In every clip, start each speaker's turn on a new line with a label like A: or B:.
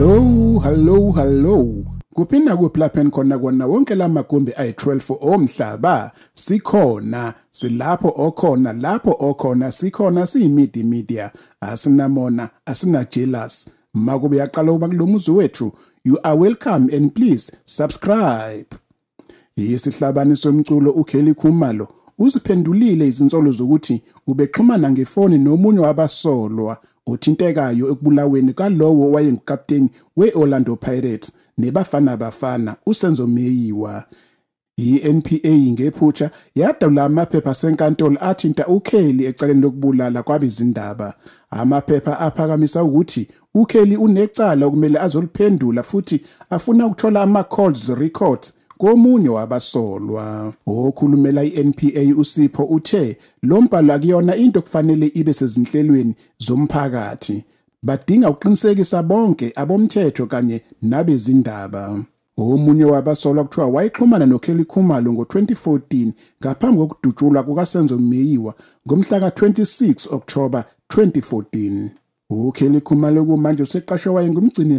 A: hallo hallo hallo kuphinda kuplapha enikhona kona wonke la magumbi ayi-12 omhlaba sikhona silapho okhona lapho okhona sikhona siyi-midi media asinamona asinajealous makube yaqala ukuba kulo muzi wethu you are welcome and please subscribe yisihlabani somculo ukheli khumalo uziphendulile izinsolo zokuthi ubexhumana ngefoni nomunye wabasolwa othintekayo ekubulaweni kalowo owayengukapteni we-orlando pirates nebafana bafana usenzo meyiwa i-npa ngephutsha yadalula amaphepha senkantolo athinta ukelly ecaleni lokubulala kwabezindaba amaphepha aphakamisa ukuthi ukelly unecala okumele azoliphendula futhi afuna ukuthola ama-calls records komunye wabasolwa okhulumela iNPA uSipho uthe lo mbhalo akuyona into kufanele ibe sezinhlelweni zomphakathi badinga uqinisekisa bonke abomthetho kanye nabezindaba omunye wabasolwa kuthiwa wayexhumana nokelly khumalo ngo-2014 ngaphambi kokudutshulwa kukasenzo meyiwa ngomhla ka-26 okthoba 2014 ukhelikhumaloku manje useqashwe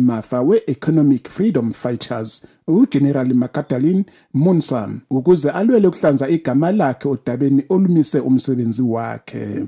A: mafa we-economic freedom fighters ugeneral makadalin munsam ukuze alwele ukuhlanza igama lakhe odabeni olumise umsebenzi wakhe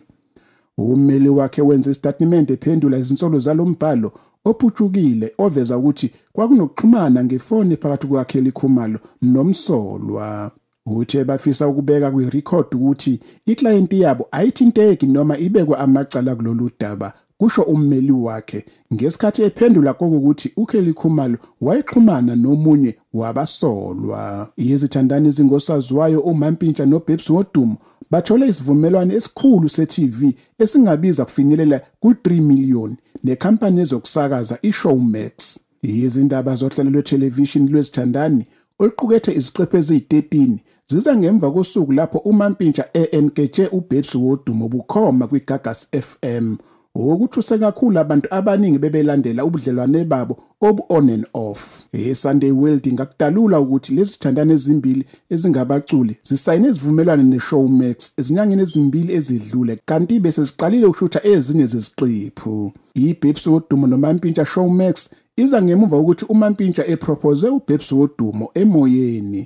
A: ummeli wakhe wenza isitatimende ephendula izinsolo zalo mbhalo ophutshukile oveza ukuthi kwakunokuxhumana ngefoni phakathi kukakheli khumalo nomsolwa uthe bafisa ukubeka kwirekhodi ukuthi iklayenti yabo ayithinteki noma ibekwe amacala kulolu daba kusho ummeli wakhe ngesikhathi ephendula kokuthi uKelly Khumalo wayexhumana nomunye wabasolwa izithandani ezingosaziwayo uMampintsha noBabes Wodumo bathole isivumelwano esikhulu se-TV esingabiza kufinyelela ku-3 million nekhampani ezokusakaza iShowmax izindaba zohlelo lwethelevishini lwezithandani oluqukethe iziqephu eziyi-13 ziza ngemva kosuku lapho uMampintsha e-enkeje uBabes Wodumo bukhoma kwiGagas FM ukuthi usekakhulu abantu abaningi bebelandela ubudlelwane babo obu-on and off esunday world ingakudalula ukuthi lezi zithandane ezimbili ezingabaculi zisayine izivumelwano neshowmax ezinyangeni ezimbili ezidlule kanti bese ziqalile ukushutha ezinye zeziqephu ibhebsi wodumo nomampintsha showmax iza ngemuva kokuthi umampintsha epropoze ubhebsi wodumo emoyeni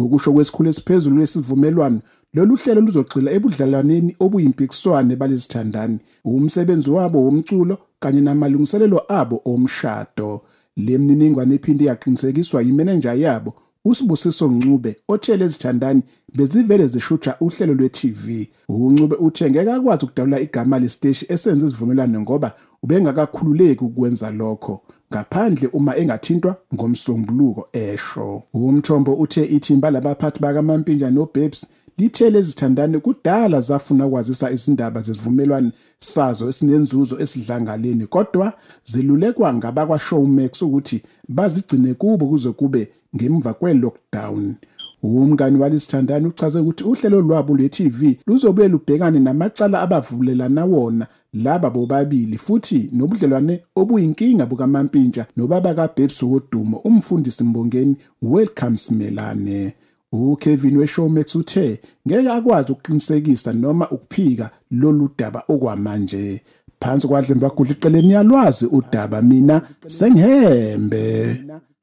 A: ngokusho kwesikhulu esiphezulu lesivumelwano lolu hlelo luzogxila ebudlelwaneni obuyimpikiswane balezithandani umsebenzi wabo womculo kanye namalungiselelo abo omshado le mniningwane iphinde yaqinisekiswa yimenenja yabo usibusiso Ncube othele ezithandani bezivele zishuja uhlelo lwe-TV uNcube uthe ngeke akwazi ukudalula igama lesiteshi esenze isivumelwano ngoba ubengakakhululeki ukwenza lokho ngaphandle uma engathintwa ngomsombuluko esho umthombo uthe ithimba labaphathi bakamampinja nobabes lithe lezi zithandane kudala zafuna ukwazisa izindaba zezivumelwano sazo esinenzuzo esidlangaleni kodwa zelulekwa ngabakwashowmax ukuthi bazigcine kubo kuze kube ngemva kwe-lockdown umngani walisithandani uchaze ukuthi uhlelo lwabo lwe-TV luzobuye lubhekane namacala abavulelana wona laba bobabili futhi nobudlelwane obuyinkinga bukaMampintsha nobaba kaBabes Wodumo umfundisi Mbongeni Welcome Smelane uKevin weShowmax uthe ngeke akwazi ukuqinisekisa noma ukuphika lolu daba okwamanje phansi kwadlemba gudliqeleni yalwazi udaba mina sengihembe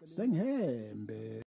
A: sengihembe